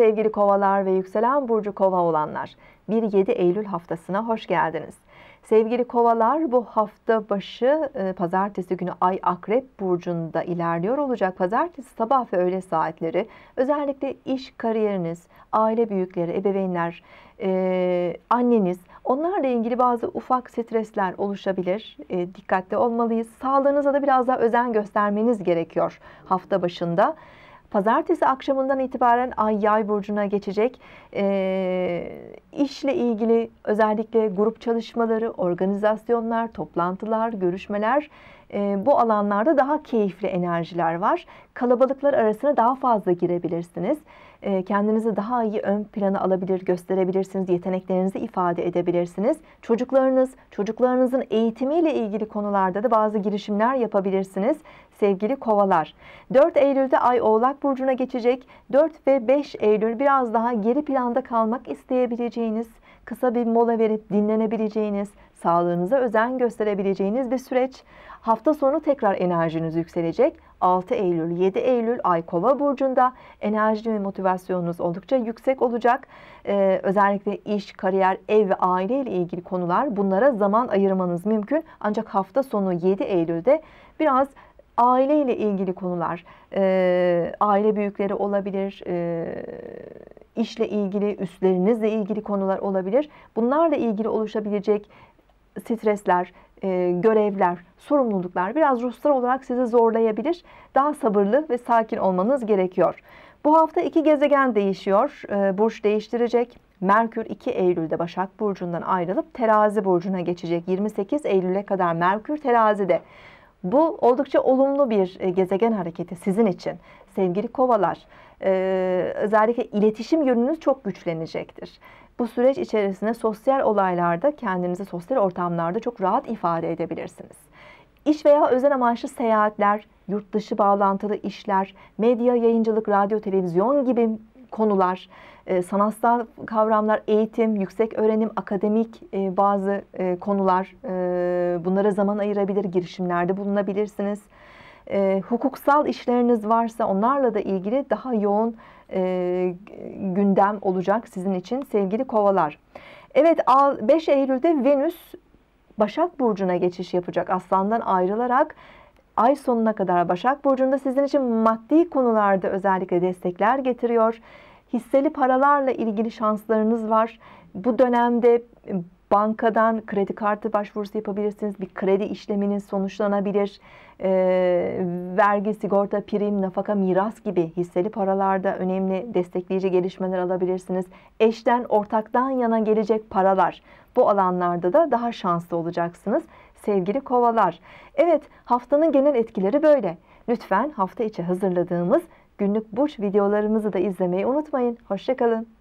Sevgili kovalar ve yükselen burcu kova olanlar, 1-7 Eylül haftasına hoş geldiniz. Sevgili kovalar bu hafta başı e, pazartesi günü Ay Akrep Burcu'nda ilerliyor olacak. Pazartesi sabah ve öğle saatleri özellikle iş kariyeriniz, aile büyükleri, ebeveynler, e, anneniz onlarla ilgili bazı ufak stresler oluşabilir. E, dikkatli olmalıyız. Sağlığınıza da biraz daha özen göstermeniz gerekiyor hafta başında. Pazartesi akşamından itibaren Ay Yay burcuna geçecek. E, işle ilgili özellikle grup çalışmaları, organizasyonlar, toplantılar, görüşmeler e, bu alanlarda daha keyifli enerjiler var. Kalabalıklar arasına daha fazla girebilirsiniz. E, kendinizi daha iyi ön plana alabilir, gösterebilirsiniz, yeteneklerinizi ifade edebilirsiniz. Çocuklarınız, çocuklarınızın eğitimiyle ilgili konularda da bazı girişimler yapabilirsiniz sevgili kovalar. 4 Eylül'de Ay Oğlak Burcu'na geçecek. 4 ve 5 Eylül biraz daha geri planda kalmak isteyebileceğiniz, kısa bir mola verip dinlenebileceğiniz, sağlığınıza özen gösterebileceğiniz bir süreç. Hafta sonu tekrar enerjiniz yükselecek. 6 Eylül, 7 Eylül Ay Kova burcunda enerji ve motivasyonunuz oldukça yüksek olacak. Ee, özellikle iş, kariyer, ev ve aile ile ilgili konular bunlara zaman ayırmanız mümkün. Ancak hafta sonu 7 Eylül'de biraz aile ile ilgili konular, e, aile büyükleri olabilir, e, işle ilgili, üstlerinizle ilgili konular olabilir. Bunlarla ilgili oluşabilecek stresler, e, görevler, sorumluluklar biraz ruhsal olarak sizi zorlayabilir. Daha sabırlı ve sakin olmanız gerekiyor. Bu hafta iki gezegen değişiyor. E, burç değiştirecek. Merkür 2 Eylül'de Başak Burcu'ndan ayrılıp terazi burcuna geçecek. 28 Eylül'e kadar Merkür terazide. Bu oldukça olumlu bir e, gezegen hareketi sizin için. Sevgili kovalar, e, özellikle iletişim yönünüz çok güçlenecektir. Bu süreç içerisinde sosyal olaylarda kendinizi sosyal ortamlarda çok rahat ifade edebilirsiniz. İş veya özel amaçlı seyahatler, yurt dışı bağlantılı işler, medya, yayıncılık, radyo, televizyon gibi konular, e, sanatsal kavramlar, eğitim, yüksek öğrenim, akademik e, bazı e, konular bunlara zaman ayırabilir, girişimlerde bulunabilirsiniz e, hukuksal işleriniz varsa onlarla da ilgili daha yoğun e, gündem olacak sizin için sevgili kovalar. Evet 5 Eylül'de Venüs Başak Burcu'na geçiş yapacak. Aslan'dan ayrılarak ay sonuna kadar Başak Burcu'nda sizin için maddi konularda özellikle destekler getiriyor. Hisseli paralarla ilgili şanslarınız var. Bu dönemde bankadan kredi kartı başvurusu yapabilirsiniz. Bir kredi işleminin sonuçlanabilir. E, vergi, sigorta, prim, nafaka, miras gibi hisseli paralarda önemli destekleyici gelişmeler alabilirsiniz. Eşten, ortaktan yana gelecek paralar. Bu alanlarda da daha şanslı olacaksınız sevgili kovalar. Evet haftanın genel etkileri böyle. Lütfen hafta içi hazırladığımız günlük burç videolarımızı da izlemeyi unutmayın. Hoşçakalın.